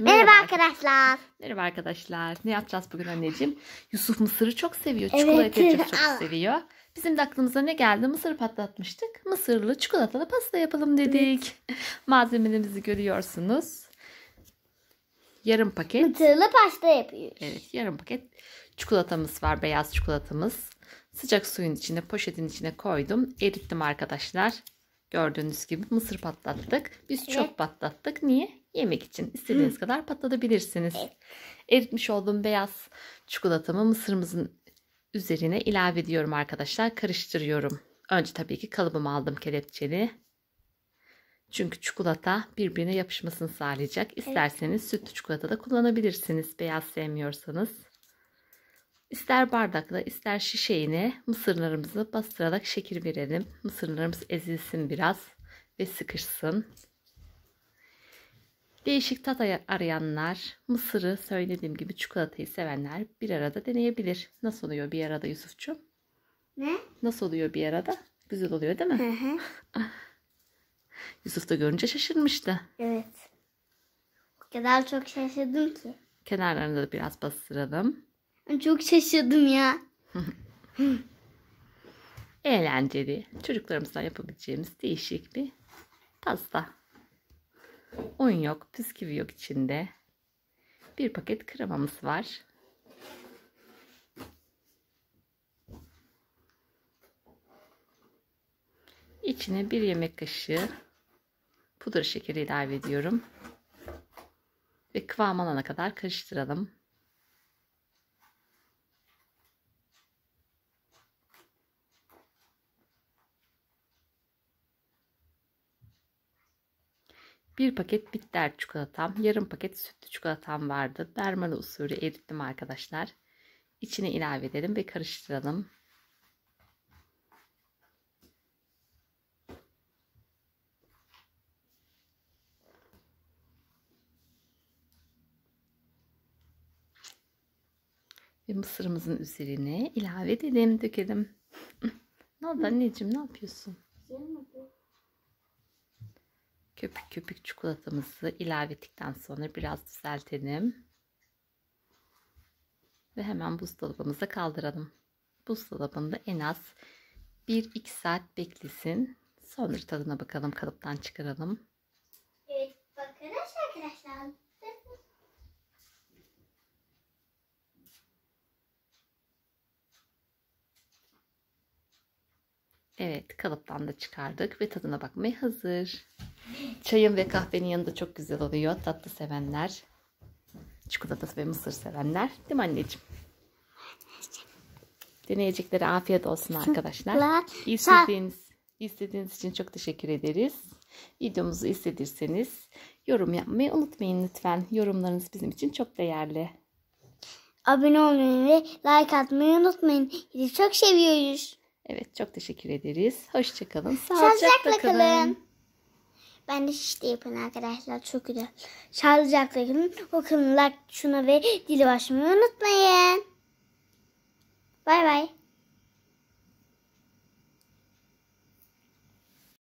Merhaba. arkadaşlar. Merhaba arkadaşlar. Ne yapacağız bugün anneciğim? Yusuf mısırı çok seviyor. Çikolatayı çok, çok seviyor. Bizim de aklımıza ne geldi? Mısır patlatmıştık. Mısırlı çikolatalı pasta yapalım dedik. Evet. Malzemelerimizi görüyorsunuz. Yarım paket. Mısırlı pasta yapıyoruz. Evet yarım paket çikolatamız var. Beyaz çikolatamız. Sıcak suyun içine poşetin içine koydum. Erittim arkadaşlar. Gördüğünüz gibi mısır patlattık. Biz evet. çok patlattık. Niye? yemek için istediğiniz Hı. kadar patlatabilirsiniz. Evet. Eritmiş olduğum beyaz çikolatamı mısırımızın üzerine ilave ediyorum arkadaşlar. Karıştırıyorum. Önce tabii ki kalıbımı aldım kelepçeli. Çünkü çikolata birbirine yapışmasını sağlayacak. İsterseniz evet. sütlü çikolata da kullanabilirsiniz. Beyaz sevmiyorsanız. İster bardakla ister şişeyine mısırlarımızı bastırarak şekil verelim. Mısırlarımız ezilsin biraz ve sıkışsın. Değişik tat arayanlar, mısırı söylediğim gibi çikolatayı sevenler bir arada deneyebilir. Nasıl oluyor bir arada Yusufçum? Ne? Nasıl oluyor bir arada? Güzel oluyor değil mi? Hı hı. Yusuf da görünce şaşırmıştı. Evet. O kadar çok şaşırdım ki. Kenarlarını da biraz bastıralım. Çok şaşırdım ya. Eğlenceli, çocuklarımızdan yapabileceğimiz değişik bir pasta. Un yok, bisküvi yok içinde. Bir paket kremamız var. İçine bir yemek kaşığı pudra şekeri ilave ediyorum. Ve kıvam alana kadar karıştıralım. Bir paket bitter çikolatam, yarım paket sütlü çikolatam vardı. Dermalı usulü erittim arkadaşlar. İçine ilave edelim ve karıştıralım. Ve mısırımızın üzerine ilave edelim, dökelim. ne oldu anneciğim, ne yapıyorsun? köpük köpük çikolatamızı ilave ettikten sonra biraz düzeltelim. Ve hemen buzdolabımıza kaldıralım. Buzdolabında en az 1-2 saat beklesin. Sonra tadına bakalım. Kalıptan çıkaralım. Evet. Bakın arkadaşlar. Evet kalıptan da çıkardık ve tadına bakmaya hazır. Çayın ve kahvenin yanında çok güzel oluyor. Tatlı sevenler, çikolata ve mısır sevenler. Değil mi anneciğim? Deneyeceklere afiyet olsun arkadaşlar. İstediğiniz, istediğiniz için çok teşekkür ederiz. Videomuzu istedirseniz yorum yapmayı unutmayın lütfen. Yorumlarınız bizim için çok değerli. Abone olmayı ve like atmayı unutmayın. Sizi çok seviyoruz. Evet çok teşekkür ederiz. Hoşçakalın. Sağlıcakla kalın. kalın. Ben de şişte yapın arkadaşlar. Çok güzel. Çalacaklarım yapın. like, şuna ve dili başımı unutmayın. Bay bay.